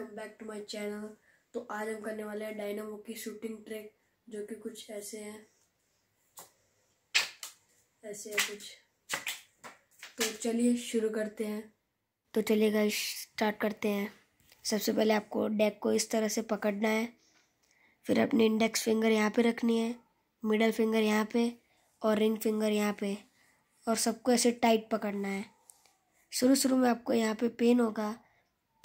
welcome back to my channel तो आज हम करने वाले हैं डायनामो की शूटिंग ट्रिक जो कि कुछ ऐसे है ऐसे है कुछ तो चलिए शुरू करते हैं तो चलिए गाइस स्टार्ट करते हैं सबसे पहले आपको डेक को इस तरह से पकड़ना है फिर अपनी इंडेक्स फिंगर यहाँ पे रखनी है मिडल फिंगर यहाँ पे और रिंग फिंगर यहाँ पे और सबको ऐसे टाइट पकड़ना है शुरू शुरू में आपको यहाँ पे पेन होगा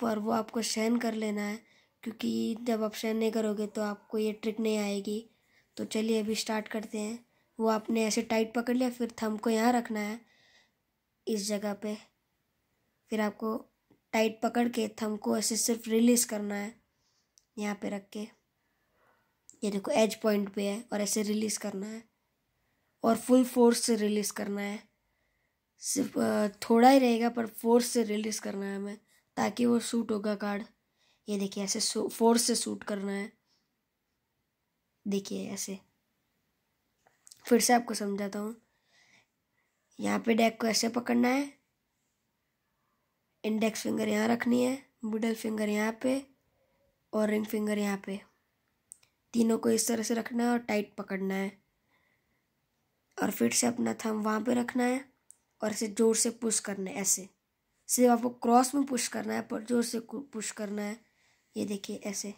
पर वो आपको सहन कर लेना है क्योंकि जब आप सहन नहीं करोगे तो आपको ये ट्रिक नहीं आएगी तो चलिए अभी स्टार्ट करते हैं वो आपने ऐसे टाइट पकड़ लिया फिर थम को यहाँ रखना है इस जगह पे फिर आपको टाइट पकड़ के थम को ऐसे सिर्फ रिलीज़ करना है यहाँ पे रख के ये देखो एज पॉइंट पे है और ऐसे रिलीज़ करना है और फुल फोर्स से रिलीज़ करना है सिर्फ थोड़ा ही रहेगा पर फोर्स से रिलीज़ करना है हमें ताकि वो सूट होगा कार्ड ये देखिए ऐसे फोर्स से सूट करना है देखिए ऐसे फिर से आपको समझाता हूँ यहाँ पे डेक को ऐसे पकड़ना है इंडेक्स फिंगर यहाँ रखनी है मिडल फिंगर यहाँ पे और रिंग फिंगर यहाँ पे तीनों को इस तरह से रखना है और टाइट पकड़ना है और फिर से अपना थम वहाँ पे रखना है और इसे ज़ोर से पुश करना है ऐसे सिर्फ आपको क्रॉस में पुश करना है पर जोर से पुश करना है ये देखिए ऐसे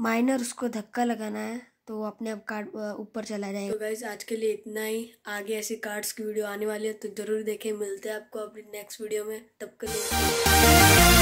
माइनर उसको धक्का लगाना है तो वो अपने आप कार्ड ऊपर चला जाएगा तो गाइज आज के लिए इतना ही आगे ऐसे कार्ड्स की वीडियो आने वाली है तो ज़रूर देखें मिलते हैं आपको अपनी नेक्स्ट वीडियो में तब के लिए